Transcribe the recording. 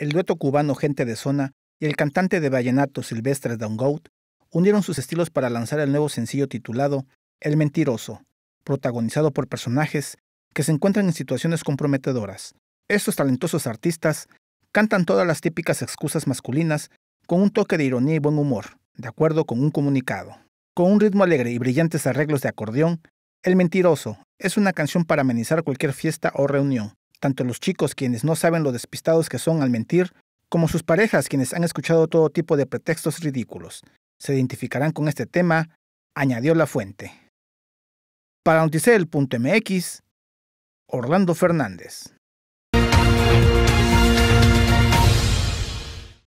el dueto cubano Gente de Zona y el cantante de vallenato Silvestre Goat unieron sus estilos para lanzar el nuevo sencillo titulado El Mentiroso, protagonizado por personajes que se encuentran en situaciones comprometedoras. Estos talentosos artistas cantan todas las típicas excusas masculinas con un toque de ironía y buen humor, de acuerdo con un comunicado. Con un ritmo alegre y brillantes arreglos de acordeón, El Mentiroso es una canción para amenizar cualquier fiesta o reunión, tanto los chicos quienes no saben lo despistados que son al mentir, como sus parejas quienes han escuchado todo tipo de pretextos ridículos. Se identificarán con este tema, añadió la fuente. Para noticel.mx, Orlando Fernández.